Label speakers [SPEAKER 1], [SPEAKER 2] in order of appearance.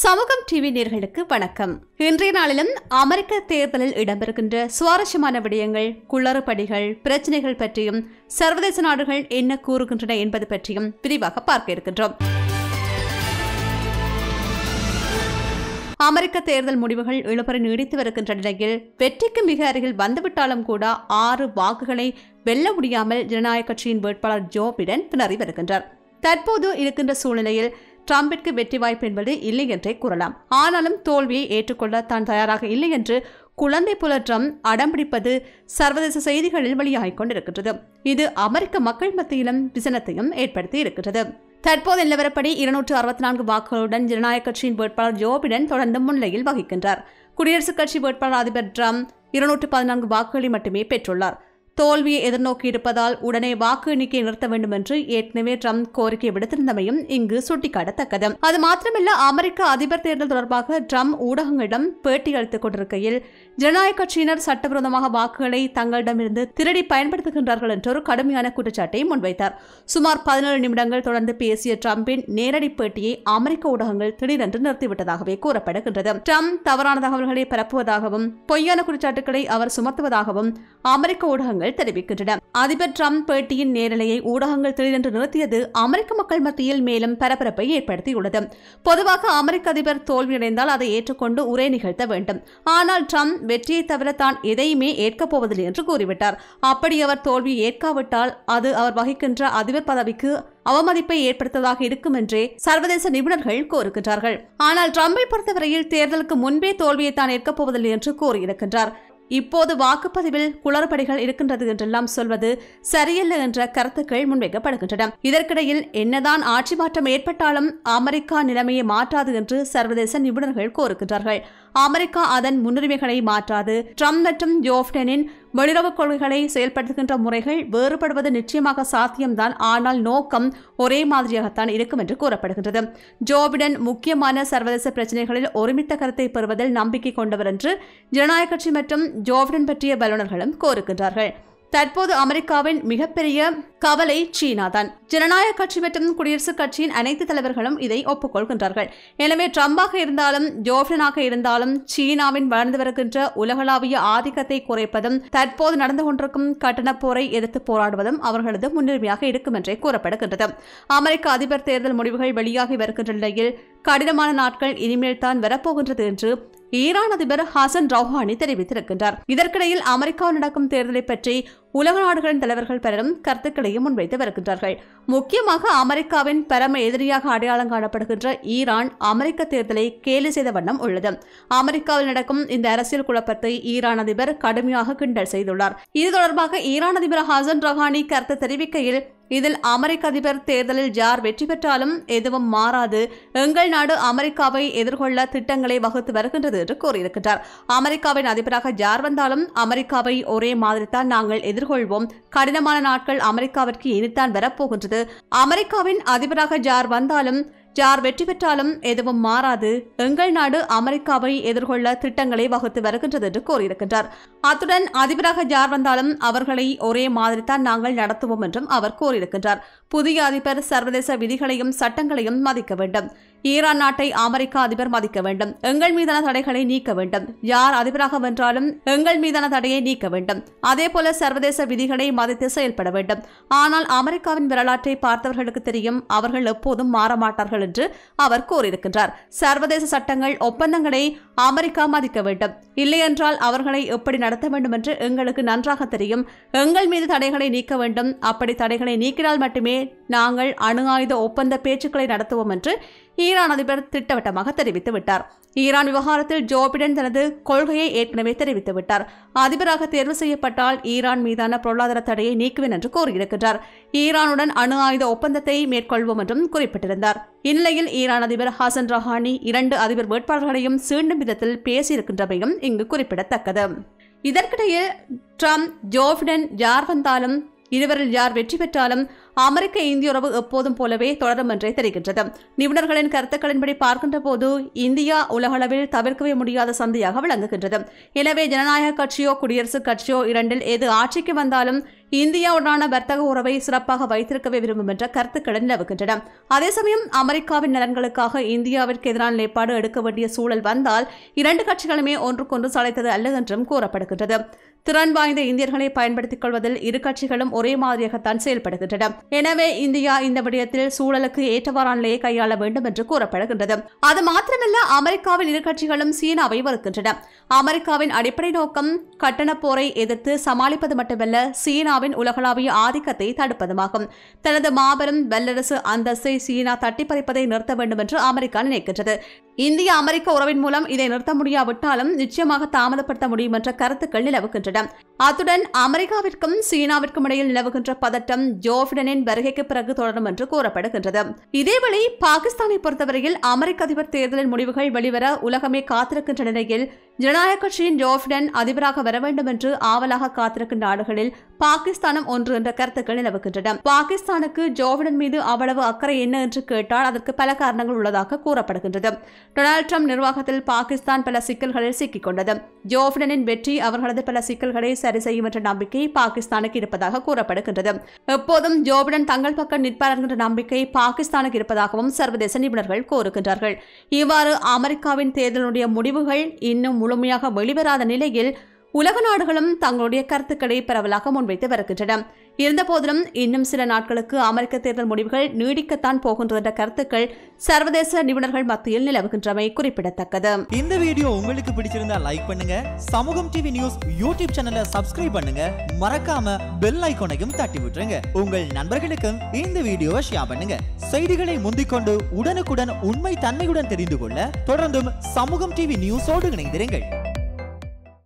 [SPEAKER 1] சமூகம் டிவி நேர்களுக்கு வணக்கம் இன்றைய நாளிலும் அமெரிக்க தேர்தலில் இடம்பெறுகின்ற சுவாரஸ்யமான விடயங்கள் குளறுபடிகள் பிரச்சனைகள் பற்றியும் சர்வதேச நாடுகள் என்ன கூறுகின்றன என்பது பற்றியும் விரிவாக பார்க்க இருக்கின்றோம் அமெரிக்க தேர்தல் முடிவுகள் இழுபறி நீடித்து வருகின்ற நிலையில் வெற்றிக்கு மிக அருகில் வந்துவிட்டாலும் கூட ஆறு வாக்குகளை வெல்ல முடியாமல் ஜனநாயக கட்சியின் வேட்பாளர் ஜோ பிடன் திணறி வருகின்றார் தற்போது இருக்கின்ற சூழ்நிலையில் டிரம்பிற்கு வெற்றி வாய்ப்பு என்பது இல்லை என்றே கூறலாம் ஆனாலும் தோல்வியை ஏற்றுக்கொள்ள தான் தயாராக இல்லை என்று குழந்தை புல டிரம்ப் அடம்பிடிப்பது சர்வதேச செய்திகளில் வெளியாகிக் கொண்டிருக்கின்றது இது அமெரிக்க மக்கள் மத்தியிலும் விசனத்தையும் ஏற்படுத்தி இருக்கிறது தற்போது நிலவரப்படி இருநூற்று அறுபத்தி நான்கு வாக்குகளுடன் ஜனநாயக கட்சியின் வேட்பாளர் ஜோ பிடன் தொடர்ந்து முன்னிலையில் வகிக்கின்றார் குடியரசுக் கட்சி வேட்பாளர் அதிபர் டிரம்ப் இருநூற்று பதினான்கு வாக்குகளை மட்டுமே பெற்றுள்ளார் தோல்வியை எதிர்நோக்கி இருப்பதால் உடனே வாக்கு எண்ணிக்கை நிறுத்த வேண்டும் என்று ஏற்கனவே டிரம்ப் கோரிக்கை விடுத்திருந்தமையும் இங்கு சுட்டிக்காட்டத்தக்கது அது மாத்திரமல்ல அமெரிக்க அதிபர் தேர்தல் தொடர்பாக டிரம்ப் ஊடகங்களிடம் பேட்டி அளித்துக் கொண்டிருக்கையில் ஜனநாயக கட்சியினர் சட்டவிரோதமாக வாக்குகளை தங்களிடமிருந்து திருடி பயன்படுத்துகின்றார்கள் என்ற ஒரு கடுமையான குற்றச்சாட்டை முன்வைத்தார் சுமார் பதினேழு நிமிடங்கள் தொடர்ந்து பேசிய டிரம்பின் நேரடி பேட்டியை அமெரிக்க ஊடகங்கள் திடீரென்று நிறுத்திவிட்டதாகவே கூறப்படுகின்றது டிரம்ப் தவறான தகவல்களை பரப்புவதாகவும் பொய்யான குற்றச்சாட்டுகளை அவர் சுமத்துவதாகவும் அமெரிக்க ஊடகங்கள் தகவல்கள் தெரிவிக்கின்றன அதிபர் டிரம்ப் பேட்டியின் நேரலையை ஊடகங்கள் திடீரென்று நிறுத்தியது அமெரிக்க மக்கள் மத்தியில் மேலும் பரபரப்பை ஏற்படுத்தியுள்ளது பொதுவாக அமெரிக்க அதிபர் தோல்வியடைந்தால் அதை ஏற்றுக்கொண்டு உரை நிகழ்த்த வேண்டும் ஆனால் டிரம்ப் வெற்றியை தவிர தான் எதையுமே ஏற்கப் போவதில்லை என்று கூறிவிட்டார் அப்படி அவர் தோல்வியை ஏற்காவிட்டால் அது அவர் வகிக்கின்ற அதிபர் பதவிக்கு அவமதிப்பை ஏற்படுத்ததாக இருக்கும் என்றே சர்வதேச நிபுணர்கள் கோருகின்றார்கள் ஆனால் டிரம்பை பொறுத்தவரையில் தேர்தலுக்கு முன்பே தோல்வியை தான் ஏற்கப் போவதில்லை என்று கூறியிருக்கின்றார் இப்போது வாக்குப்பதிவில் குளறுபடிகள் இருக்கின்றது என்றெல்லாம் சொல்வது சரியல்ல என்ற கருத்துக்கள் முன்வைக்கப்படுகின்றன இதற்கிடையில் என்னதான் ஆட்சி மாற்றம் ஏற்பட்டாலும் அமெரிக்கா நிலைமையை மாற்றாது என்று சர்வதேச நிபுணர்கள் கோருகின்றார்கள் அமெரிக்கா அதன் முன்னுரிமைகளை மாற்றாது ட்ரம்ப் மற்றும் ஜோஃப்டனின் வெளியுறவு கொள்கைகளை செயல்படுத்துகின்ற முறைகள் வேறுபடுவது நிச்சயமாக சாத்தியம்தான் ஆனால் நோக்கம் ஒரே மாதிரியாகத்தான் இருக்கும் என்று கூறப்படுகின்றது ஜோபிடன் முக்கியமான சர்வதேச பிரச்சினைகளில் ஒருமித்த கருத்தை பெறுவதில் நம்பிக்கை கொண்டவர் என்று ஜனநாயக கட்சி மற்றும் ஜோபிடன் பற்றிய வல்லுநர்களும் கோருகின்றார்கள் தற்போது அமெரிக்காவின் மிகப்பெரிய கவலை சீனா தான் ஜனநாயக கட்சி மற்றும் குடியரசுக் கட்சியின் அனைத்து தலைவர்களும் இதை ஒப்புக்கொள்கின்றார்கள் எனவே ட்ரம்பாக இருந்தாலும் ஜோர்டனாக இருந்தாலும் சீனாவின் வளர்ந்து வருகின்ற உலகளாவிய ஆதிக்கத்தை குறைப்பதும் தற்போது நடந்து கொண்டிருக்கும் கட்டணப் போரை எதிர்த்து போராடுவதும் அவர்களது முன்னுரிமையாக இருக்கும் என்றே கூறப்படுகின்றது அமெரிக்க அதிபர் தேர்தல் முடிவுகள் வெளியாகி வருகின்ற நிலையில் கடினமான நாட்கள் இனிமேல் தான் வரப்போகின்றது என்று ஈரான் அதிபர் ஹசன் ரவுஹானி தெரிவித்திருக்கின்றார் இதற்கிடையில் அமெரிக்காவில் நடக்கும் தேர்தலை பற்றி உலக நாடுகளின் தலைவர்கள் பலரும் கருத்துக்களையும் முன்வைத்து வருகின்றார்கள் முக்கியமாக அமெரிக்காவின் பரம எதிரியாக அடையாளம் காணப்படுகின்ற ஈரான் அமெரிக்க தேர்தலை கேலி செய்த வண்ணம் உள்ளது அமெரிக்காவில் நடக்கும் இந்த அரசியல் குழப்பத்தை ஈரான் அதிபர் கடுமையாக கிண்டல் செய்துள்ளார் இது தொடர்பாக ஈரான் அதிபர் ஹசன் ரஹானி கருத்து தெரிவிக்கையில் இதில் அமெரிக்க அதிபர் தேர்தலில் ஜார் வெற்றி பெற்றாலும் எதுவும் மாறாது எங்கள் நாடு அமெரிக்காவை எதிர்கொள்ள திட்டங்களை வகுத்து வருகின்றது என்று கூறியிருக்கிறார் அமெரிக்காவின் அதிபராக ஜார் வந்தாலும் அமெரிக்காவை ஒரே மாதிரி தான் நாங்கள் எதிர் எதிர்கொள்வோம் கடினமான நாட்கள் அமெரிக்காவிற்கு இனித்தான் வரப்போகின்றது அமெரிக்காவின் அதிபராக ஜார் வந்தாலும் ஜார் வெற்றி பெற்றாலும் எதுவும் மாறாது எங்கள் நாடு அமெரிக்காவை எதிர்கொள்ள திட்டங்களை வகுத்து வருகின்றது என்று கூறியிருக்கின்றார் அத்துடன் அதிபராக ஜார் வந்தாலும் அவர்களை ஒரே மாதிரி தான் நாங்கள் நடத்துவோம் என்றும் அவர் கூறியிருக்கின்றார் புதிய அதிபர் சர்வதேச விதிகளையும் சட்டங்களையும் மதிக்க வேண்டும் ஈரான் நாட்டை அமெரிக்க அதிபர் மதிக்க வேண்டும் எங்கள் மீதான தடைகளை நீக்க வேண்டும் யார் அதிபராக வென்றாலும் எங்கள் மீதான தடையை நீக்க வேண்டும் அதே போல சர்வதேச விதிகளை மதித்து செயல்பட வேண்டும் ஆனால் அமெரிக்காவின் வரலாற்றை பார்த்தவர்களுக்கு தெரியும் அவர்கள் எப்போதும் மாறமாட்டார்கள் என்று அவர் கூறியிருக்கின்றார் சர்வதேச சட்டங்கள் ஒப்பந்தங்களை அமெரிக்கா மதிக்க வேண்டும் இல்லையென்றால் அவர்களை எப்படி நடத்த வேண்டும் என்று எங்களுக்கு நன்றாக தெரியும் எங்கள் மீது தடைகளை நீக்க வேண்டும் அப்படி தடைகளை நீக்கினால் மட்டுமே நாங்கள் அணு ஆயுத ஒப்பந்த பேச்சுக்களை நடத்துவோம் என்று ஈரான் அதிபர் திட்டவட்டமாக தெரிவித்து விட்டார் ஈரான் விவகாரத்தில் ஜோ பிடன் தனது கொள்கையை ஏற்கனவே தெரிவித்து விட்டார் அதிபராக தேர்வு செய்யப்பட்டால் ஈரான் மீதான பொருளாதார தடையை நீக்குவேன் என்று கூறியிருக்கிறார் ஈரானுடன் அணு ஆயுத ஒப்பந்தத்தை மேற்கொள்வோம் என்றும் குறிப்பிட்டிருந்தார் இந்நிலையில் ஈரான் அதிபர் ஹாசன் ரஹானி இரண்டு அதிபர் வேட்பாளர்களையும் சீண்டும் விதத்தில் பேசியிருக்கின்றமையும் இங்கு குறிப்பிடத்தக்கது இதற்கிடையே ட்ரம்ப் ஜோபிடன் யார் வந்தாலும் இருவரில் யார் வெற்றி பெற்றாலும் அமெரிக்க இந்திய உறவு எப்போதும் போலவே தொடரும் என்றே தெரிகின்றது நிபுணர்களின் கருத்துக்களின்படி பார்க்கின்ற போது இந்தியா உலகளவில் தவிர்க்கவே முடியாத சந்தையாக விளங்குகின்றது எனவே ஜனநாயக கட்சியோ குடியரசுக் கட்சியோ இரண்டில் எது ஆட்சிக்கு வந்தாலும் இந்தியாவுடனான வர்த்தக உறவை சிறப்பாக வைத்திருக்கவே விரும்பும் என்ற கருத்துக்கள் நிலவுகின்றன அதே சமயம் அமெரிக்காவின் நலன்களுக்காக இந்தியாவிற்கு எதிரான நிலைப்பாடு எடுக்க வேண்டிய சூழல் வந்தால் இரண்டு கட்சிகளுமே ஒன்றுக்கொன்று சளைத்தது அல்ல என்றும் கூறப்படுகின்றது திறன் வாய்ந்த இந்தியர்களை பயன்படுத்திக் கொள்வதில் இரு கட்சிகளும் ஒரே மாதிரியாகத்தான் செயல்படுகின்றன எனவே இந்தியா இந்த விடயத்தில் சூழலுக்கு ஏற்றவாறான நிலையை கையாள வேண்டும் என்று கூறப்படுகின்றது அது மாத்திரமல்ல அமெரிக்காவின் இரு கட்சிகளும் சீனாவை வருகின்றன அமெரிக்காவின் அடிப்படை நோக்கம் கட்டணப் போரை எதிர்த்து சமாளிப்பது மட்டுமல்ல சீனாவின் உலகளாவிய ஆதிக்கத்தை தடுப்பதுமாகும் தனது மாபெரும் வல்லரசு அந்தஸ்தை சீனா தட்டிப்பறிப்பதை நிறுத்த வேண்டும் என்று அமெரிக்கா நினைக்கின்றது இந்திய அமெரிக்க உறவின் மூலம் இதை நிறுத்த முடியாவிட்டாலும் நிச்சயமாக தாமதப்படுத்த முடியும் என்ற கருத்துக்கள் நிலவுகின்றன அத்துடன் அமெரிக்காவிற்கும் சீனாவிற்கும் இடையில் நிலவுகின்ற பதட்டம் ஜோபிடனின் வருகைக்கு பிறகு தொடரும் என்று கூறப்படுகின்றது இதேவேளை பாகிஸ்தானை பொறுத்தவரையில் அமெரிக்க அதிபர் தேர்தலின் முடிவுகள் வெளிவர உலகமே காத்திருக்கின்ற நிலையில் ஜனநாயக கட்சியின் ஜோஃபிடன் அதிபராக வர வேண்டும் என்று ஆவலாக காத்திருக்கும் நாடுகளில் பாகிஸ்தானம் ஒன்று என்ற கருத்துக்கள் நிலவுகின்றன பாகிஸ்தானுக்கு ஜோவிடன் மீது அவ்வளவு அக்கறை என்ன என்று கேட்டால் அதற்கு பல காரணங்கள் உள்ளதாக கூறப்படுகின்றது டொனால்டு ட்ரம்ப் நிர்வாகத்தில் பாகிஸ்தான் பல சிக்கல்களில் சிக்கிக்கொண்டது ஜோஃபிடனின் வெற்றி அவர்களது பல சிக்கல்களை சரி செய்யும் என்ற நம்பிக்கை பாகிஸ்தானுக்கு இருப்பதாக கூறப்படுகின்றது எப்போதும் ஜோபிடன் தங்கள் பக்கம் நிற்பார் என்ற நம்பிக்கை பாகிஸ்தானுக்கு இருப்பதாகவும் சர்வதேச நிபுணர்கள் கூறுகின்றார்கள் இவ்வாறு அமெரிக்காவின் தேர்தலுடைய முடிவுகள் இன்னும் முழுமையாக வெளிவராத நிலையில் உலக நாடுகளும் தங்களுடைய கருத்துக்களை பரவலாக முன்வைத்து வருகின்றன இருந்தபோதிலும் இன்னும் சில நாட்களுக்கு அமெரிக்க தேர்தல் முடிவுகள் நீடிக்கத்தான் போகின்றது என்ற கருத்துக்கள் சர்வதேச நிபுணர்கள் மத்தியில் நிலவுகின்றமை குறிப்பிடத்தக்கது இந்த வீடியோ உங்களுக்கு பிடிச்சிருந்தா லைக் பண்ணுங்க சமூகம் டிவி நியூஸ் யூடியூப் சேனலை சப்ஸ்கிரைப் பண்ணுங்க மறக்காம பெல் ஐக்கோனையும் தட்டி விட்டுருங்க உங்கள் நண்பர்களுக்கும் இந்த வீடியோவை ஷேர் பண்ணுங்க செய்திகளை முந்திக்கொண்டு உடனுக்குடன் உண்மை தன்மையுடன் தெரிந்து கொள்ள தொடர்ந்தும் சமூகம் டிவி நியூஸோடு இணைந்திருங்கள்